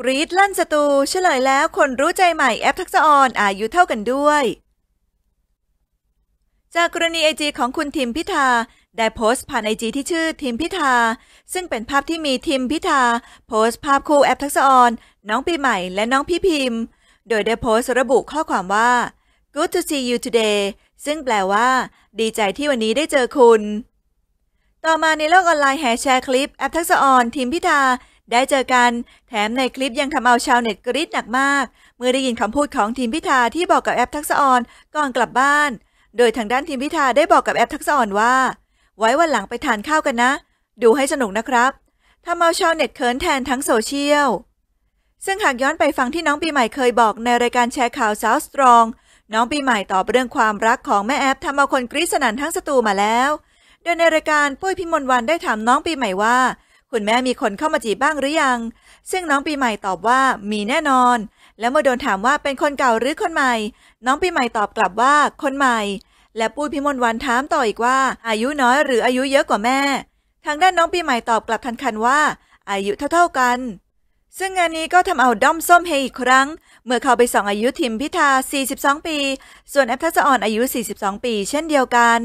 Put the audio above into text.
กรีดลั่นสตูเฉลยแล้ว คนรู้ใจใหม่แอปทักษะออนอายุเท่ากันด้วย จากกรณีไอจีของคุณทิมพิธา ได้โพสต์ผ่านไอจีที่ชื่อทิมพิธา ซึ่งเป็นภาพที่มีทิมพิธา โพสต์ ภาพคู่แอปทักษะออน น้องปีใหม่และน้องพี่พิมพ์ โดยได้โพสต์ระบุข้อความว่า good to see you today ซึ่งแปลว่าดีใจที่วันนี้ได้เจอคุณ ต่อมาในโลกออนไลน์แห่แชร์คลิป แอปทักษะออนทิมพิธาได้เจอกัน แถมในคลิปยังทำเอาชาวเน็ตกรี๊ดหนักมาก เมื่อได้ยินคำพูดของทีมพิธาที่บอกกับแอปทักษออนก่อนกลับบ้าน โดยทางด้านทีมพิธาได้บอกกับแอปทักษออนว่า ไว้วันหลังไปทานข้าวกันนะ ดูให้สนุกนะครับทำเอาชาวเน็ตเขินแทนทั้งโซเชียล ซึ่งหากย้อนไปฟังที่น้องปีใหม่เคยบอกในรายการแชร์ข่าวสาวสตรองน้องปีใหม่ตอบเรื่องความรักของแม่แอปทำเอาคนกรี๊ดสนั่นทั้งสตูมาแล้ว โดยในรายการปุ้ยพิมลวันได้ถามน้องปีใหม่ว่าคุณแม่มีคนเข้ามาจีบบ้างหรือยัง ซึ่งน้องปีใหม่ตอบว่ามีแน่นอน แล้วเมื่อโดนถามว่าเป็นคนเก่าหรือคนใหม่ น้องปีใหม่ตอบกลับว่าคนใหม่ และปุ้ยพิมลวันถามต่ออีกว่า อายุน้อยหรืออายุเยอะกว่าแม่ ทางด้านน้องปีใหม่ตอบกลับทันคันว่า อายุเท่าๆกัน ซึ่งงานนี้ก็ทำเอาด้อมส้มเฮอีกครั้ง เมื่อเขาไปส่องอายุทิมพิธา 42 ปี ส่วนแอปทัศอ่อนอายุ 42 ปี เช่นเดียวกัน